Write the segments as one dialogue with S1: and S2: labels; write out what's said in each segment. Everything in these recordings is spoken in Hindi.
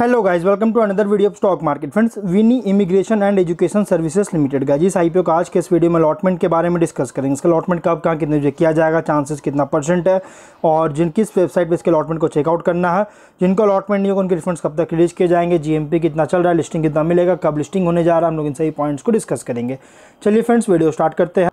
S1: Hello guys welcome to another video of stock market friends Vinny immigration and education services limited guys इस आईपीओ का आज के इस वीडियो में अलॉटमेंट के बारे में डिस्कस करेंगे इसका अलॉटमेंट कब कहाँ कितने बजे किया जाएगा चांसेस कितना परसेंट है और जिन किस वेबसाइट पर इसके अलॉटमेंट को चेकआउट करना है जिनको अलॉटमेंट नहीं होगा उनके रिफंड कब तक रिलीज किए जाएंगे जी कितना चल रहा है लिस्टिंग कितना मिलेगा कब लिस्टिंग होने जा रहा है हम लोग इन सभी पॉइंट्स को डिस्कस करेंगे चलिए फ्रेंड्स वीडियो स्टार्ट करते हैं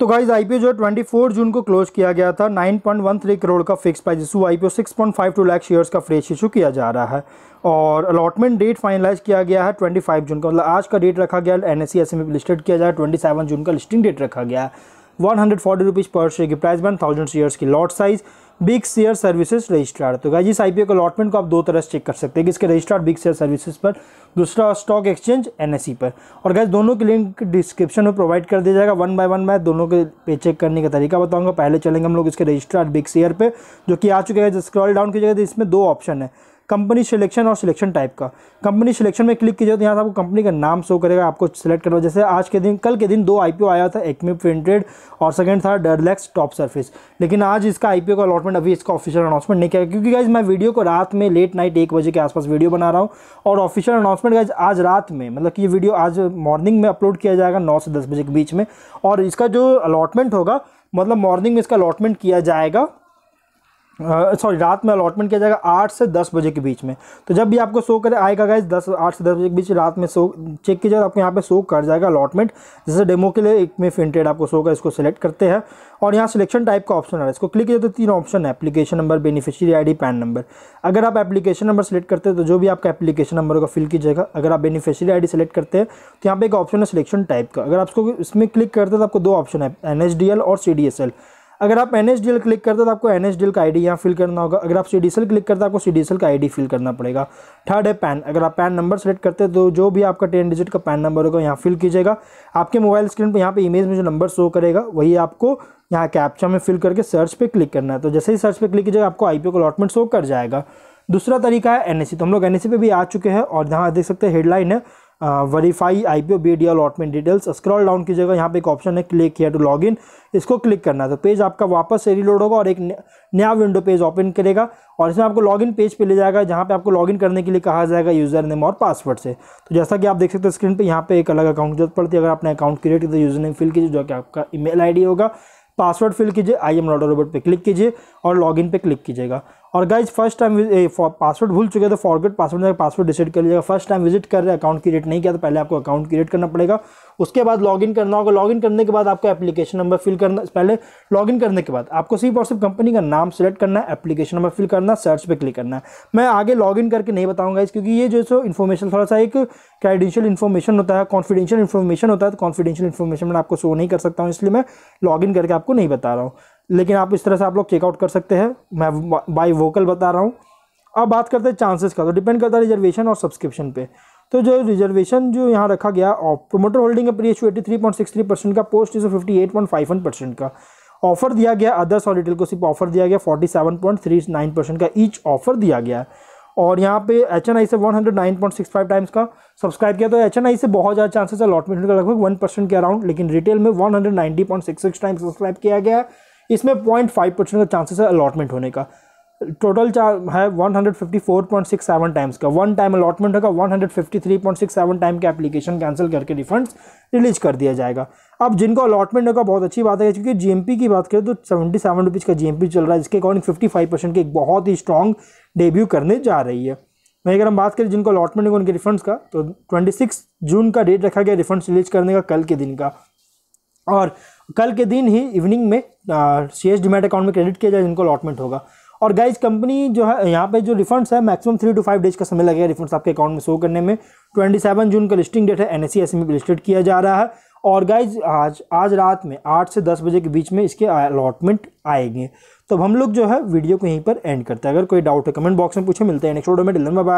S1: तो गाइज आई जो 24 जून को क्लोज किया गया था 9.13 करोड़ का फिक्स प्राइस इशू आई 6.52 लाख शेयर्स का फ्रेश इशू किया जा रहा है और अलॉटमेंट डेट फाइनलाइज किया गया है 25 जून का मतलब आज का डेट रखा गया एन एस सी में लिस्टेड किया जाए 27 जून का लिस्टिंग डेट रखा गया है वन हंड्रेड फोर्टी रुपीज़ पर शेयर की प्राइस बन थाउजेंड शेयर्स की lot size Bigshare services registrar तो गाइज इस आईपीओ के अलॉटमेंट को आप दो तरह से चेक कर सकते हैं कि इसके रजिस्ट्रार बिग शेयर सर्विसेज पर दूसरा स्टॉक एक्सचेंज एनएससी पर और गाइज दोनों के लिंक डिस्क्रिप्शन में प्रोवाइड कर दिया जाएगा वन बाय वन मैं दोनों के पे चेक करने का तरीका बताऊंगा पहले चलेंगे हम लोग इसके रजिस्ट्रार बिग शेयर पर जो कि आ चुके हैं स्क्रॉल डाउन की जगह इसमें दो ऑप्शन है कंपनी सिलेक्शन और सिलेक्शन टाइप का कंपनी सिलेक्शन में क्लिक कीजिए तो यहाँ से आपको कंपनी का नाम शो करेगा आपको सिलेक्ट करना जैसे आज के दिन कल के दिन दो आई आया था एक में प्रिंटेड और सेकेंड था डरलैक्स टॉप सर्फिस लेकिन आज इसका आई का अलॉटमेंट अभी इसका ऑफिशियल अनाउंसमेंट नहीं किया क्योंकि गाइज मैं वीडियो को रात में लेट नाइट एक बजे के आसपास वीडियो बना रहा हूँ और ऑफिशियल अनाउंसमेंट गाइज आज रात में मतलब कि ये वीडियो आज मॉर्निंग में अपलोड किया जाएगा नौ से दस बजे के बीच में और इसका जो अलॉटमेंट होगा मतलब मॉर्निंग में इसका अलॉटमेंट किया जाएगा सॉरी रात में अलॉटमेंट किया जाएगा आठ से दस बजे के बीच में तो जब भी आपको शो करे आएगा गाइज दस आठ से दस बजे के बीच रात में शो चेक कीजिए और आपको यहाँ पे शो कर जाएगा अलॉटमेंट जैसे डेमो के लिए एक में फिनटेड आपको शो कर इसको सिलेक्ट करते हैं और यहाँ सिलेक्शन टाइप का ऑप्शन आ रहा है इसको क्लिक कीजिए तो तीन ऑप्शन है application number beneficiary I PAN number अगर आप एप्लीकेशन नंबर सेलेक्ट करते हैं तो जो भी आपका एप्लीकेशन नंबर होगा फिल कीजिएगा अगर आप बेनिफिशियरी आई सेलेक्ट करते हैं तो यहाँ पे एक ऑप्शन है सिलेक्शन टाइप का अगर आप इसको इसमें क्लिक करते हैं तो आपको दो ऑप्शन है एन और सी अगर आप एन एच क्लिक करते तो आपको एन एच का आई डी यहाँ फिल करना होगा अगर आप सी डी क्लिक करते आपको सी डी का आई फिल करना पड़ेगा थर्ड है पैन अगर आप पैन नंबर सेलेक्ट करते तो जो भी आपका टेन डिजिट का पैन नंबर होगा यहाँ फिल कीजिएगा आपके मोबाइल स्क्रीन पर यहाँ पर इमेज में जो नंबर शो करेगा वही आपको यहाँ कैप्चा में फिल करके सर्च पे क्लिक करना है तो जैसे ही सर्च पर क्लिक कीजिएगा आपको आई पी अलॉटमेंट शो कर जाएगा दूसरा तरीका है एन e। तो हम लोग एन e पे भी आ चुके हैं और जहाँ देख सकते हैं हेडलाइन है verify I P O B D allotment details scroll down कीजिएगा यहाँ पे एक ऑप्शन है क्लिक किया टू लॉगिन इसको क्लिक करना है तो पेज आपका वापस से रीलोड होगा और एक नया विंडो पेज ओपन करेगा और इसमें आपको इन पेज पे ले जाएगा जहाँ पे आपको लॉगिन करने के लिए कहा जाएगा यूज़र नेम और पासवर्ड से तो जैसा कि आप देख सकते हो स्क्रीन पर यहाँ पर एक अलग अकाउंट जरूरत पड़ती है अगर आपने अकाउंट क्रिएट किया तो यूज़र नेम फिल कीजिए जो कि आपका आई डी होगा पासवर्ड फिल कीजिए आई एम नॉट रोबोट पे क्लिक कीजिए और लॉगिन पे क्लिक कीजिएगा और गाइज फर्स्ट टाइम पासवर्ड भूल चुके थे फॉरगेट पासवर्ड जाकर पासवर्ड डिसाइड कर लीजिएगा फर्स्ट टाइम विजिट कर रहे हैं अकाउंट क्रिएट नहीं किया तो पहले आपको अकाउंट क्रिएट करना पड़ेगा उसके बाद लॉगिन करना होगा लॉगिन करने के बाद आपको एप्लीकेशन नंबर फिल करना पहले लॉगिन करने के बाद आपको सिर्फ और सिर्फ कंपनी का नाम सेलेक्ट करना है एप्लीकेशन नंबर फिल करना सर्च पर क्लिक करना है मैं आगे लॉगिन करके नहीं बताऊंगा इस क्योंकि ये जो सो इन्फॉर्मेशन थोड़ा सा एक क्रेडेंशियल इन्फॉर्मेशन होता है कॉन्फिडेंशियल इन्फॉर्मेशन होता है तो कॉन्फिडेंशियल इन्फॉर्मेशन मैं आपको शो नहीं कर सकता हूँ इसलिए मैं लॉगिन करके आपको नहीं बता रहा हूँ लेकिन आप इस तरह से आप लोग चेकआउट कर सकते हैं मैं बाई वोकल बता रहा हूँ अब बात करते हैं चांसेस का तो डिपेंड करता है रिजर्वेशन और सब्सक्रिप्शन पे तो जो रिजर्वेशन जो यहाँ रखा गया प्रोमोटर होल्डिंग प्री एच eighty three point six three percent का post issue fifty eight point five one percent का ऑफर दिया गया अदर्स और रिटेल को सिर्फ ऑफर दिया गया forty seven point three nine percent का ईच ऑफर दिया गया और यहाँ पे एच एन आई से one hundred nine point six five times का सब्सक्राइब किया तो एच एन आई से बहुत ज़्यादा चांसेस है अलॉटमेंट का लगभग वन परसेंट के अराउंड लेकिन रिटेल में one hundred ninety point six six times subscribe किया गया इसमें पॉइंट फाइव परसेंट का चांसेस है अलॉटमेंट होने का टोटल चार है one hundred fifty four point six seven times का वन टाइम अलॉटमेंट होगा one hundred fifty three point six seven time का एप्लीकेशन कैंसिल करके रिफंड रिलीज कर दिया जाएगा अब जिनको अलॉटमेंट होगा बहुत अच्छी बात है क्योंकि जी की बात करें तो सेवेंटी सेवन रुपीज़ का जी चल रहा है जिसके अकॉर्डिंग फिफ्टी फाइव परसेंट की एक बहुत ही स्ट्रॉन्ग डेब्यू करने जा रही है वहीं अगर हम बात करें जिनको अलॉटमेंट होगा उनके रिफंड्स का तो ट्वेंटी सिक्स जून का डेट रखा गया रिफंड रिलीज करने का कल के दिन का और कल के दिन ही इवनिंग में सी एस डिमेट अकाउंट में क्रेडिट किया जाए जिनको अलॉटमेंट होगा और गाइज कंपनी जो है यहाँ पे जो रिफंड्स है maximum three two five days का समय लगेगा रिफंड्स आपके अकाउंट में शो करने में ट्वेंटी सेवन जून का लिस्टिंग डेट है एन एस सी में लिस्टेड किया जा रहा है और गाइज आज आज रात में आठ से दस बजे के बीच में इसके अलॉटमेंट आएंगे तो हम लोग जो है वीडियो को यहीं पर एंड करते हैं अगर कोई डाउट है कमेंट बॉक्स में पूछे मिलते हैं नेक्स्ट वीडियो में डिलन बाय